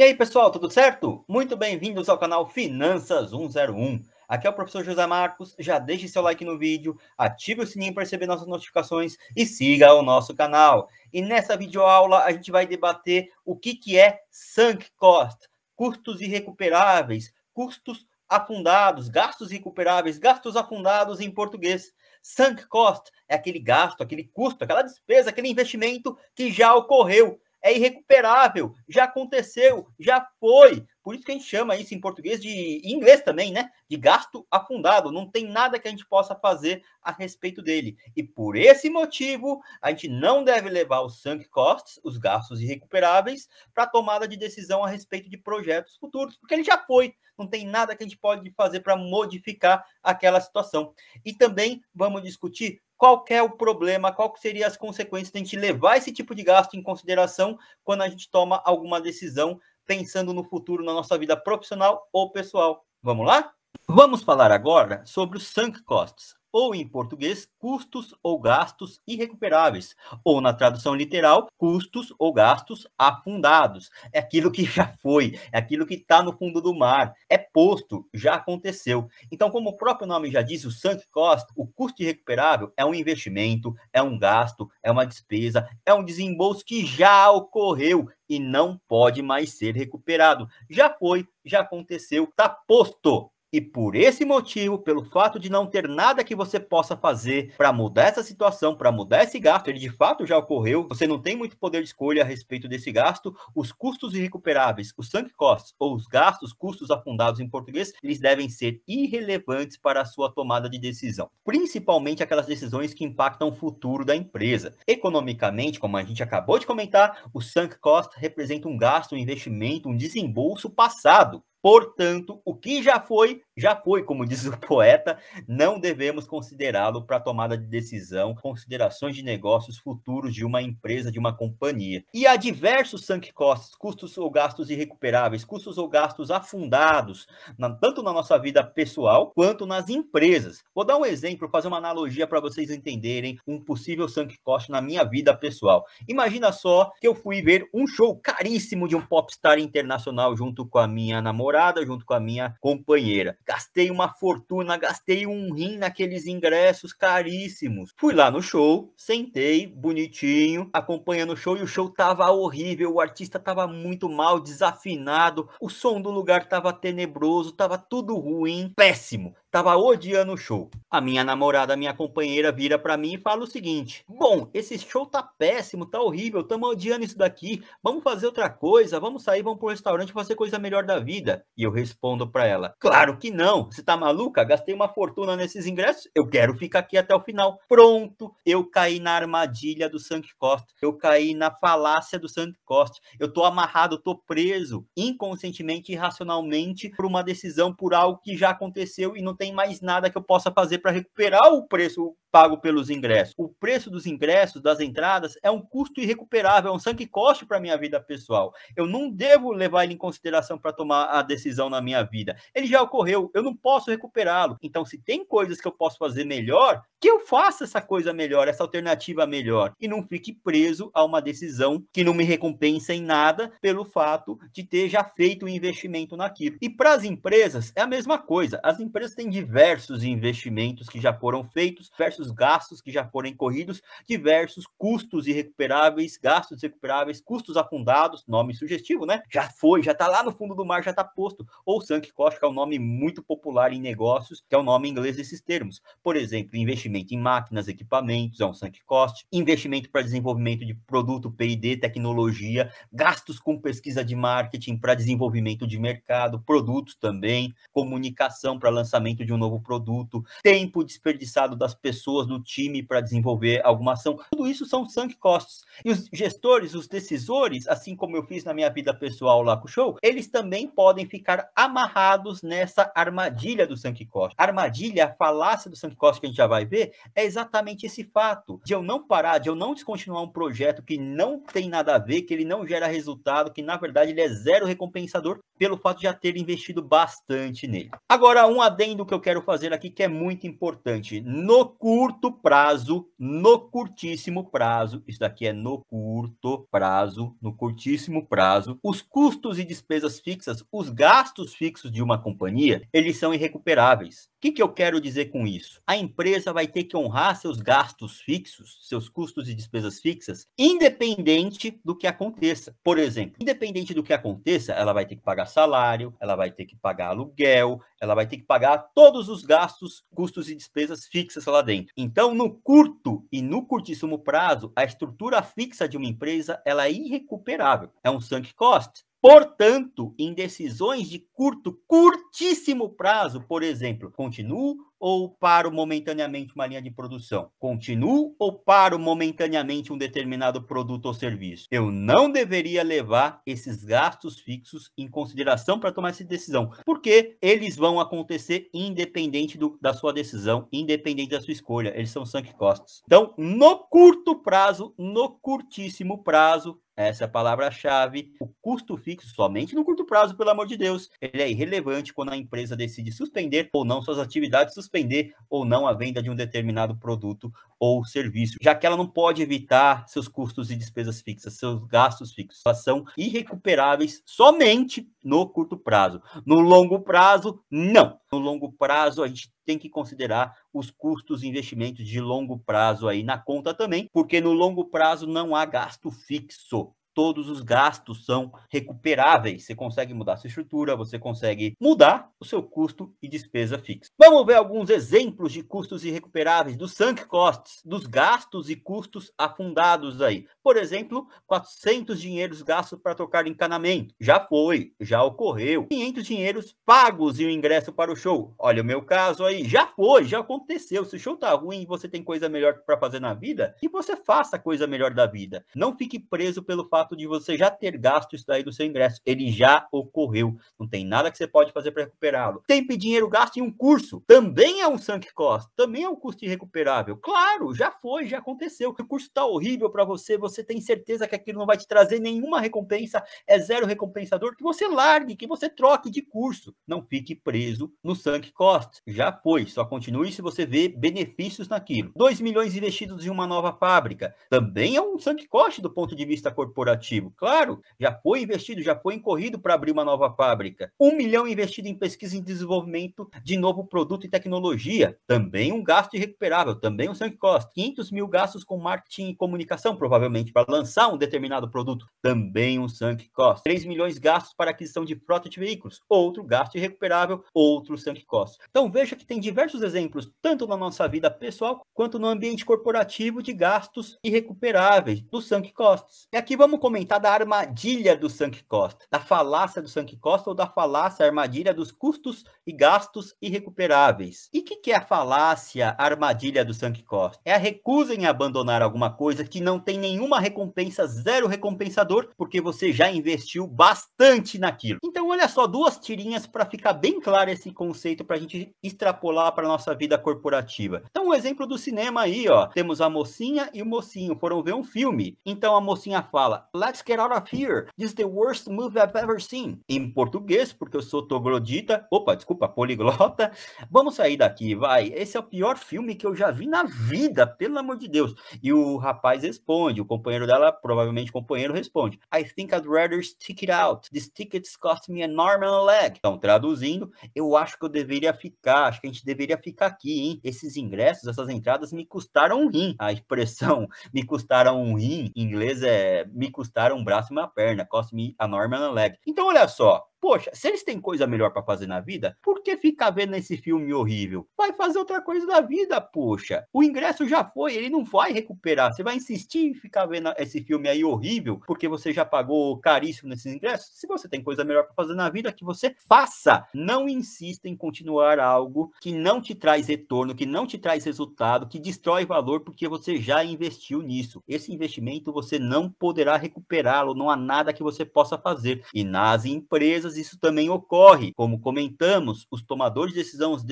E aí, pessoal, tudo certo? Muito bem-vindos ao canal Finanças 101. Aqui é o professor José Marcos. Já deixe seu like no vídeo, ative o sininho para receber nossas notificações e siga o nosso canal. E nessa videoaula a gente vai debater o que, que é sunk cost, custos irrecuperáveis, custos afundados, gastos recuperáveis, gastos afundados em português. Sunk cost é aquele gasto, aquele custo, aquela despesa, aquele investimento que já ocorreu é irrecuperável, já aconteceu, já foi. Por isso que a gente chama isso em português de em inglês também, né? De gasto afundado. Não tem nada que a gente possa fazer a respeito dele. E por esse motivo, a gente não deve levar os sunk costs, os gastos irrecuperáveis, para tomada de decisão a respeito de projetos futuros, porque ele já foi. Não tem nada que a gente pode fazer para modificar aquela situação. E também vamos discutir qual é o problema, qual seriam as consequências de a gente levar esse tipo de gasto em consideração quando a gente toma alguma decisão pensando no futuro na nossa vida profissional ou pessoal. Vamos lá? Vamos falar agora sobre os sunk costs, ou em português, custos ou gastos irrecuperáveis, ou na tradução literal, custos ou gastos afundados. É aquilo que já foi, é aquilo que está no fundo do mar, é posto, já aconteceu. Então, como o próprio nome já diz, o sunk cost, o custo irrecuperável é um investimento, é um gasto, é uma despesa, é um desembolso que já ocorreu e não pode mais ser recuperado. Já foi, já aconteceu, está posto e por esse motivo, pelo fato de não ter nada que você possa fazer para mudar essa situação, para mudar esse gasto, ele de fato já ocorreu, você não tem muito poder de escolha a respeito desse gasto, os custos irrecuperáveis, os sunk costs, ou os gastos, custos afundados em português, eles devem ser irrelevantes para a sua tomada de decisão. Principalmente aquelas decisões que impactam o futuro da empresa. Economicamente, como a gente acabou de comentar, o sunk cost representa um gasto, um investimento, um desembolso passado. Portanto, o que já foi, já foi, como diz o poeta, não devemos considerá-lo para tomada de decisão, considerações de negócios futuros de uma empresa, de uma companhia. E há diversos sunk costs, custos ou gastos irrecuperáveis, custos ou gastos afundados, na, tanto na nossa vida pessoal quanto nas empresas. Vou dar um exemplo, fazer uma analogia para vocês entenderem um possível sunk cost na minha vida pessoal. Imagina só que eu fui ver um show caríssimo de um popstar internacional junto com a minha namorada junto com a minha companheira. Gastei uma fortuna, gastei um rim naqueles ingressos caríssimos. Fui lá no show, sentei, bonitinho, acompanhando o show e o show tava horrível, o artista tava muito mal, desafinado, o som do lugar tava tenebroso, tava tudo ruim, péssimo. Tava odiando o show. A minha namorada, minha companheira, vira para mim e fala o seguinte: Bom, esse show tá péssimo, tá horrível, tamo odiando isso daqui. Vamos fazer outra coisa, vamos sair, vamos pro restaurante fazer coisa melhor da vida. E eu respondo para ela: Claro que não, você tá maluca? Gastei uma fortuna nesses ingressos, eu quero ficar aqui até o final. Pronto, eu caí na armadilha do Sank Costa, eu caí na falácia do Sank Costa, eu tô amarrado, tô preso inconscientemente e racionalmente por uma decisão, por algo que já aconteceu e não tem mais nada que eu possa fazer para recuperar o preço pago pelos ingressos. O preço dos ingressos, das entradas, é um custo irrecuperável, é um sangue coste para a minha vida pessoal. Eu não devo levar ele em consideração para tomar a decisão na minha vida. Ele já ocorreu, eu não posso recuperá-lo. Então, se tem coisas que eu posso fazer melhor, que eu faça essa coisa melhor, essa alternativa melhor, e não fique preso a uma decisão que não me recompensa em nada pelo fato de ter já feito o um investimento naquilo. E para as empresas, é a mesma coisa. As empresas têm diversos investimentos que já foram feitos diversos diversos gastos que já foram incorridos, diversos custos irrecuperáveis, gastos recuperáveis, custos afundados, nome sugestivo, né? Já foi, já tá lá no fundo do mar, já tá posto. Ou sunk cost, que é um nome muito popular em negócios, que é o nome em inglês desses termos. Por exemplo, investimento em máquinas, equipamentos, é um sunk cost, investimento para desenvolvimento de produto, P&D, tecnologia, gastos com pesquisa de marketing para desenvolvimento de mercado, produtos também, comunicação para lançamento de um novo produto, tempo desperdiçado das pessoas pessoas do time para desenvolver alguma ação. Tudo isso são sunk costs. E os gestores, os decisores, assim como eu fiz na minha vida pessoal lá com o show, eles também podem ficar amarrados nessa armadilha do sunk cost. Armadilha, a falácia do sunk cost que a gente já vai ver, é exatamente esse fato de eu não parar, de eu não descontinuar um projeto que não tem nada a ver, que ele não gera resultado, que na verdade ele é zero recompensador pelo fato de já ter investido bastante nele. Agora, um adendo que eu quero fazer aqui que é muito importante. No curto prazo, no curtíssimo prazo, isso daqui é no curto prazo, no curtíssimo prazo, os custos e despesas fixas, os gastos fixos de uma companhia, eles são irrecuperáveis. O que, que eu quero dizer com isso? A empresa vai ter que honrar seus gastos fixos, seus custos e despesas fixas, independente do que aconteça. Por exemplo, independente do que aconteça, ela vai ter que pagar salário, ela vai ter que pagar aluguel, ela vai ter que pagar todos os gastos, custos e despesas fixas lá dentro. Então, no curto e no curtíssimo prazo, a estrutura fixa de uma empresa ela é irrecuperável. É um sunk cost. Portanto, em decisões de curto, curtíssimo prazo, por exemplo, continuo ou paro momentaneamente uma linha de produção? Continuo ou paro momentaneamente um determinado produto ou serviço? Eu não deveria levar esses gastos fixos em consideração para tomar essa decisão, porque eles vão acontecer independente do, da sua decisão, independente da sua escolha, eles são sunk costs. Então, no curto prazo, no curtíssimo prazo, essa é a palavra-chave. O custo fixo, somente no curto prazo, pelo amor de Deus, ele é irrelevante quando a empresa decide suspender ou não suas atividades, suspender ou não a venda de um determinado produto ou serviço, já que ela não pode evitar seus custos e despesas fixas, seus gastos fixos. são irrecuperáveis somente no curto prazo. No longo prazo, não. No longo prazo, a gente tem que considerar os custos e investimentos de longo prazo aí na conta também, porque no longo prazo não há gasto fixo todos os gastos são recuperáveis. Você consegue mudar sua estrutura, você consegue mudar o seu custo e despesa fixa. Vamos ver alguns exemplos de custos irrecuperáveis, dos sunk costs, dos gastos e custos afundados aí. Por exemplo, 400 dinheiros gastos para trocar encanamento. Já foi, já ocorreu. 500 dinheiros pagos e o ingresso para o show. Olha o meu caso aí, já foi, já aconteceu. Se o show tá ruim e você tem coisa melhor para fazer na vida, que você faça a coisa melhor da vida. Não fique preso pelo fato fato de você já ter gasto isso daí do seu ingresso. Ele já ocorreu. Não tem nada que você pode fazer para recuperá-lo. Tempo e dinheiro gasto em um curso também é um sunk cost, também é um custo irrecuperável. Claro, já foi, já aconteceu. O curso está horrível para você, você tem certeza que aquilo não vai te trazer nenhuma recompensa, é zero recompensador, que você largue, que você troque de curso. Não fique preso no sunk cost. Já foi, só continue se você vê benefícios naquilo. 2 milhões investidos em uma nova fábrica também é um sunk cost do ponto de vista corporativo corporativo. Claro, já foi investido, já foi incorrido para abrir uma nova fábrica. Um milhão investido em pesquisa e desenvolvimento de novo produto e tecnologia. Também um gasto irrecuperável, também um sunk cost. 500 mil gastos com marketing e comunicação, provavelmente, para lançar um determinado produto. Também um sunk cost. 3 milhões gastos para aquisição de frota de veículos. Outro gasto irrecuperável, outro sunk cost. Então veja que tem diversos exemplos, tanto na nossa vida pessoal quanto no ambiente corporativo, de gastos irrecuperáveis, do sunk costs. E aqui vamos vamos comentar da armadilha do sunk Costa, da falácia do sunk Costa ou da falácia, armadilha dos custos e gastos irrecuperáveis. E o que, que é a falácia, armadilha do sunk Costa? É a recusa em abandonar alguma coisa que não tem nenhuma recompensa, zero recompensador, porque você já investiu bastante naquilo. Então, olha só, duas tirinhas para ficar bem claro esse conceito para a gente extrapolar para nossa vida corporativa. Então, um exemplo do cinema aí, ó. Temos a mocinha e o mocinho foram ver um filme. Então, a mocinha fala: Let's Get Out of Here. This is the worst movie I've ever seen. Em português, porque eu sou togrodita. Opa, desculpa, poliglota. Vamos sair daqui, vai. Esse é o pior filme que eu já vi na vida, pelo amor de Deus. E o rapaz responde, o companheiro dela, provavelmente companheiro, responde. I think I'd rather stick it out. These tickets cost me an arm and a leg. Então, traduzindo, eu acho que eu deveria ficar, acho que a gente deveria ficar aqui, hein? Esses ingressos, essas entradas me custaram um rim. A expressão me custaram um rim, em inglês é me custaram custaram um braço e uma perna. Cost me an arm and a leg. Então, olha só, Poxa, se eles têm coisa melhor para fazer na vida, por que ficar vendo esse filme horrível? Vai fazer outra coisa da vida, poxa. O ingresso já foi, ele não vai recuperar. Você vai insistir em ficar vendo esse filme aí horrível, porque você já pagou caríssimo nesses ingressos? Se você tem coisa melhor para fazer na vida, que você faça. Não insista em continuar algo que não te traz retorno, que não te traz resultado, que destrói valor, porque você já investiu nisso. Esse investimento você não poderá recuperá-lo, não há nada que você possa fazer. E nas empresas, empresas isso também ocorre. Como comentamos, os tomadores de decisão, os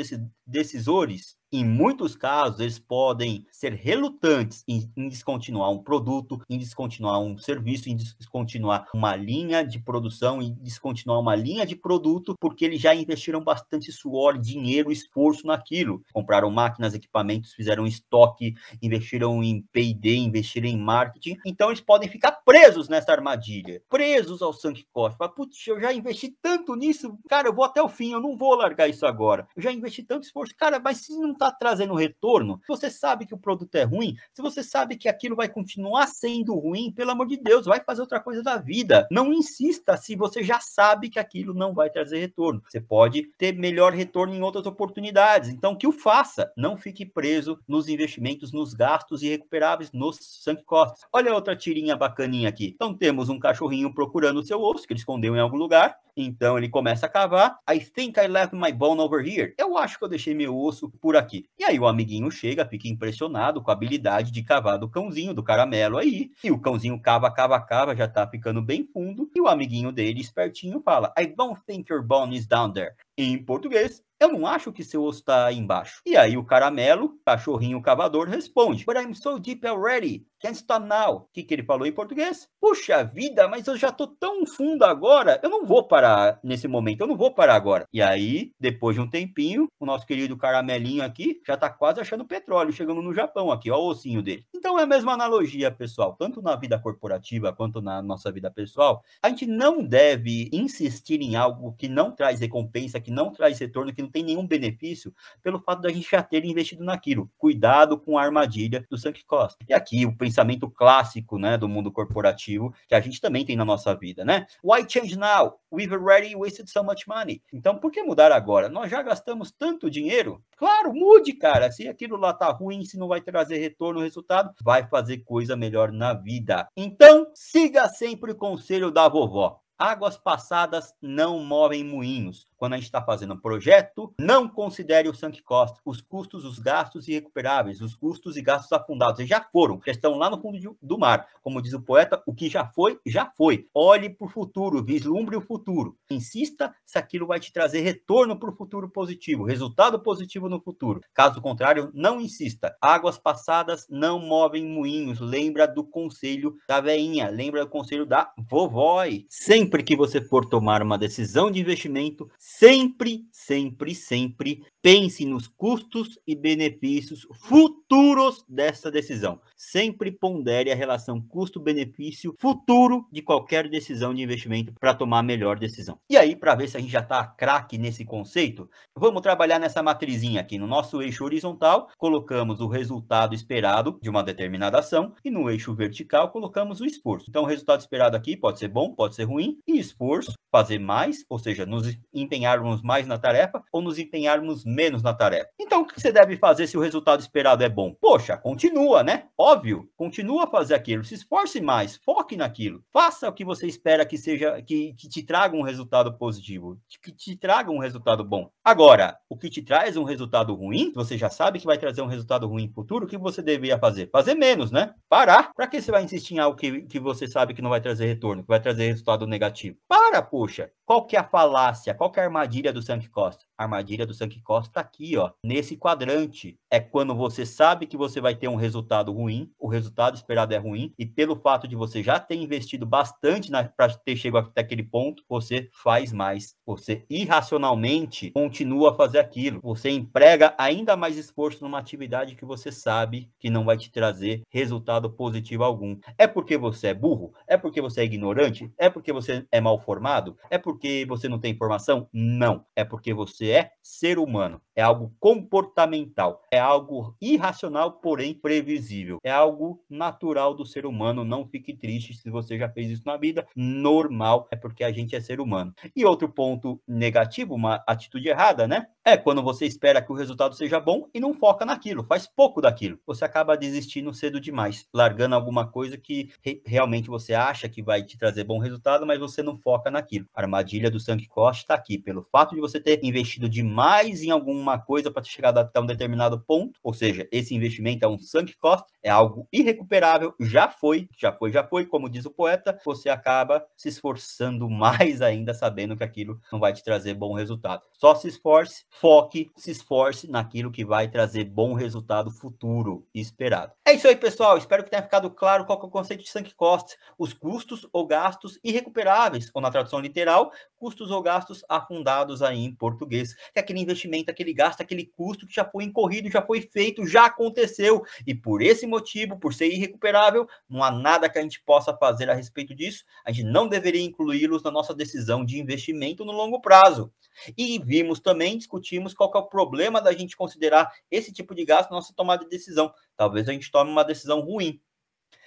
decisores, em muitos casos, eles podem ser relutantes em, em, descontinuar um produto, em descontinuar um serviço, em descontinuar uma linha de produção, em descontinuar uma linha de produto, porque eles já investiram bastante suor, dinheiro, esforço naquilo. Compraram máquinas, equipamentos, fizeram estoque, investiram em P&D, investiram em marketing. Então, eles podem ficar presos nessa armadilha, presos ao sunk cost. Mas, putz, eu já investi tanto nisso, cara, eu vou até o fim, eu não vou largar isso agora. Eu já investi tanto esforço, cara, mas se não está trazendo retorno, se você sabe que o produto é ruim, se você sabe que aquilo vai continuar sendo ruim, pelo amor de Deus, vai fazer outra coisa da vida. Não insista se você já sabe que aquilo não vai trazer retorno. Você pode ter melhor retorno em outras oportunidades. Então, que o faça. Não fique preso nos investimentos, nos gastos irrecuperáveis, nos sunk costs. Olha outra tirinha bacaninha aqui. Então, temos um cachorrinho procurando o seu osso, que ele escondeu em algum lugar. Então ele começa a cavar. I think I left my bone over here. Eu acho que eu deixei meu osso por aqui. E aí o amiguinho chega, fica impressionado com a habilidade de cavar do cãozinho, do caramelo aí. E o cãozinho cava, cava, cava, já tá ficando bem fundo. E o amiguinho dele, espertinho, fala: I don't think your bone is down there. Em português, eu não acho que seu osso está embaixo. E aí o caramelo, cachorrinho cavador, responde: But I'm so deep already. Can't stop now. O que, que ele falou em português? Puxa vida, mas eu já tô tão fundo agora. Eu não vou parar nesse momento. Eu não vou parar agora. E aí, depois de um tempinho, o nosso querido caramelinho aqui já tá quase achando petróleo, chegando no Japão aqui, ó, o ossinho dele. Então é a mesma analogia, pessoal. Tanto na vida corporativa quanto na nossa vida pessoal, a gente não deve insistir em algo que não traz recompensa, que não traz retorno, que não tem nenhum benefício pelo fato da gente já ter investido naquilo. Cuidado com a armadilha do sunk cost. E aqui o pensamento clássico, né, do mundo corporativo que a gente também tem na nossa vida, né? Why change now? We've already wasted so much money. Então, por que mudar agora? Nós já gastamos tanto dinheiro? Claro, mude, cara. Se aquilo lá tá ruim, se não vai trazer retorno, resultado, vai fazer coisa melhor na vida. Então, siga sempre o conselho da vovó. Águas passadas não movem moinhos. Quando a gente está fazendo um projeto, não considere o sunk cost, os custos, os gastos irrecuperáveis, os custos e gastos afundados. Eles já foram, já estão lá no fundo do mar. Como diz o poeta, o que já foi, já foi. Olhe para o futuro, vislumbre o futuro. Insista se aquilo vai te trazer retorno para o futuro positivo, resultado positivo no futuro. Caso contrário, não insista. Águas passadas não movem moinhos. Lembra do conselho da veinha, lembra do conselho da vovó. Sempre sempre que você for tomar uma decisão de investimento, sempre, sempre, sempre pense nos custos e benefícios futuros dessa decisão. Sempre pondere a relação custo-benefício futuro de qualquer decisão de investimento para tomar a melhor decisão. E aí, para ver se a gente já está craque nesse conceito, vamos trabalhar nessa matrizinha aqui. No nosso eixo horizontal, colocamos o resultado esperado de uma determinada ação e no eixo vertical colocamos o esforço. Então, o resultado esperado aqui pode ser bom, pode ser ruim, e esforço, fazer mais, ou seja, nos empenharmos mais na tarefa ou nos empenharmos menos menos na tarefa. Então, o que você deve fazer se o resultado esperado é bom? Poxa, continua, né? Óbvio, continua a fazer aquilo, se esforce mais, foque naquilo, faça o que você espera que seja, que, que te traga um resultado positivo, que te traga um resultado bom. Agora, o que te traz um resultado ruim, você já sabe que vai trazer um resultado ruim no futuro, o que você deveria fazer? Fazer menos, né? Parar. Para que você vai insistir em algo que, que você sabe que não vai trazer retorno, que vai trazer resultado negativo? Para, poxa. Qual que é a falácia? Qual que é a armadilha do Sank Costa? armadilha do Sank Costa aqui, ó, nesse quadrante. É quando você sabe que você vai ter um resultado ruim, o resultado esperado é ruim, e pelo fato de você já ter investido bastante para ter chegado até aquele ponto, você faz mais. Você irracionalmente continua a fazer aquilo. Você emprega ainda mais esforço numa atividade que você sabe que não vai te trazer resultado positivo algum. É porque você é burro? É porque você é ignorante? É porque você é mal formado? É porque você não tem informação? Não. É porque você é ser humano. É algo comportamental, é algo irracional, porém previsível. É algo natural do ser humano. Não fique triste se você já fez isso na vida. Normal, é porque a gente é ser humano. E outro ponto negativo, uma atitude errada, né? É quando você espera que o resultado seja bom e não foca naquilo, faz pouco daquilo. Você acaba desistindo cedo demais, largando alguma coisa que re realmente você acha que vai te trazer bom resultado, mas você não foca naquilo. A armadilha do Sank Costa está aqui. Pelo fato de você ter investido investido demais em alguma coisa para chegar até um determinado ponto, ou seja, esse investimento é um sunk cost, é algo irrecuperável, já foi, já foi, já foi, como diz o poeta, você acaba se esforçando mais ainda sabendo que aquilo não vai te trazer bom resultado. Só se esforce, foque, se esforce naquilo que vai trazer bom resultado futuro esperado. É isso aí, pessoal. Espero que tenha ficado claro qual é o conceito de sunk cost, os custos ou gastos irrecuperáveis, ou na tradução literal, custos ou gastos afundados aí em português vezes, que aquele investimento, aquele gasto, aquele custo que já foi incorrido, já foi feito, já aconteceu. E por esse motivo, por ser irrecuperável, não há nada que a gente possa fazer a respeito disso. A gente não deveria incluí-los na nossa decisão de investimento no longo prazo. E vimos também, discutimos qual é o problema da gente considerar esse tipo de gasto na nossa tomada de decisão. Talvez a gente tome uma decisão ruim.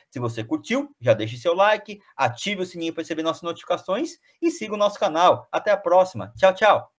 Se você curtiu, já deixe seu like, ative o sininho para receber nossas notificações e siga o nosso canal. Até a próxima. Tchau, tchau.